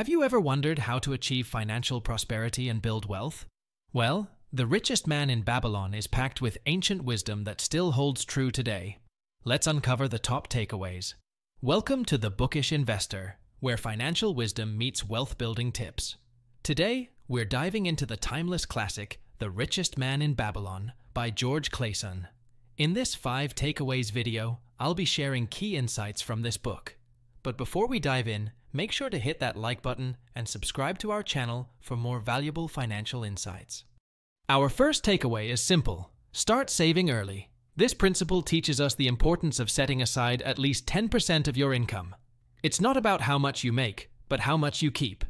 Have you ever wondered how to achieve financial prosperity and build wealth? Well, the richest man in Babylon is packed with ancient wisdom that still holds true today. Let's uncover the top takeaways. Welcome to The Bookish Investor, where financial wisdom meets wealth building tips. Today, we're diving into the timeless classic, The Richest Man in Babylon, by George Clayson. In this 5 Takeaways video, I'll be sharing key insights from this book. But before we dive in, Make sure to hit that like button and subscribe to our channel for more valuable financial insights. Our first takeaway is simple. Start saving early. This principle teaches us the importance of setting aside at least 10% of your income. It's not about how much you make, but how much you keep.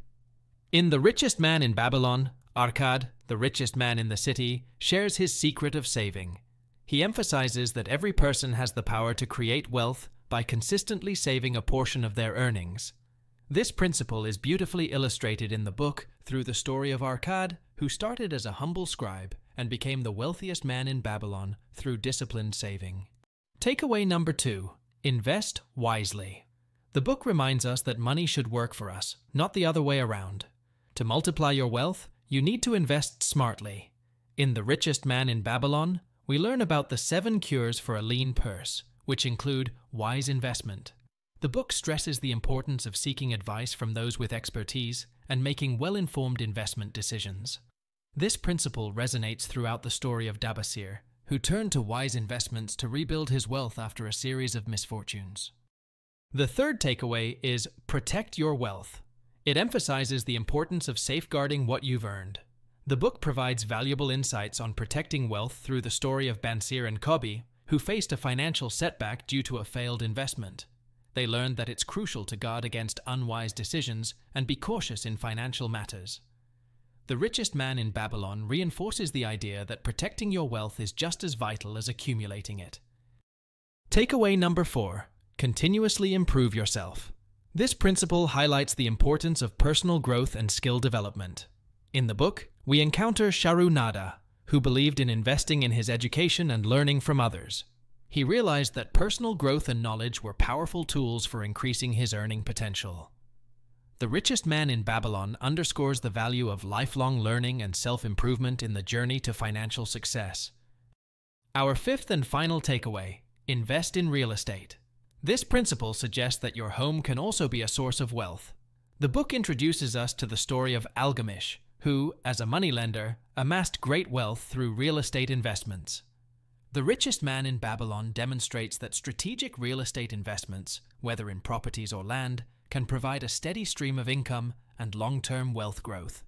In The Richest Man in Babylon, Arkad, the richest man in the city, shares his secret of saving. He emphasizes that every person has the power to create wealth by consistently saving a portion of their earnings. This principle is beautifully illustrated in the book through the story of Arcad, who started as a humble scribe and became the wealthiest man in Babylon through disciplined saving. Takeaway number two invest wisely. The book reminds us that money should work for us, not the other way around. To multiply your wealth, you need to invest smartly. In The Richest Man in Babylon, we learn about the seven cures for a lean purse, which include wise investment, the book stresses the importance of seeking advice from those with expertise and making well informed investment decisions. This principle resonates throughout the story of Dabasir, who turned to wise investments to rebuild his wealth after a series of misfortunes. The third takeaway is protect your wealth. It emphasizes the importance of safeguarding what you've earned. The book provides valuable insights on protecting wealth through the story of Bansir and Kobi, who faced a financial setback due to a failed investment. They learned that it's crucial to guard against unwise decisions and be cautious in financial matters. The richest man in Babylon reinforces the idea that protecting your wealth is just as vital as accumulating it. Takeaway number four continuously improve yourself. This principle highlights the importance of personal growth and skill development. In the book, we encounter Sharunada, who believed in investing in his education and learning from others. He realized that personal growth and knowledge were powerful tools for increasing his earning potential. The Richest Man in Babylon underscores the value of lifelong learning and self-improvement in the journey to financial success. Our fifth and final takeaway, invest in real estate. This principle suggests that your home can also be a source of wealth. The book introduces us to the story of Algamish, who, as a moneylender, amassed great wealth through real estate investments. The Richest Man in Babylon demonstrates that strategic real estate investments, whether in properties or land, can provide a steady stream of income and long term wealth growth.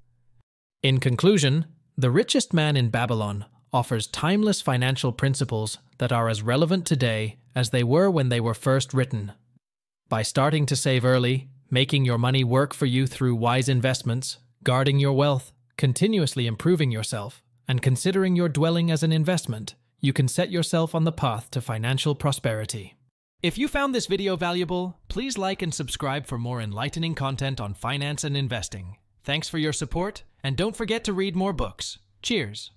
In conclusion, The Richest Man in Babylon offers timeless financial principles that are as relevant today as they were when they were first written. By starting to save early, making your money work for you through wise investments, guarding your wealth, continuously improving yourself, and considering your dwelling as an investment, you can set yourself on the path to financial prosperity. If you found this video valuable, please like and subscribe for more enlightening content on finance and investing. Thanks for your support, and don't forget to read more books. Cheers!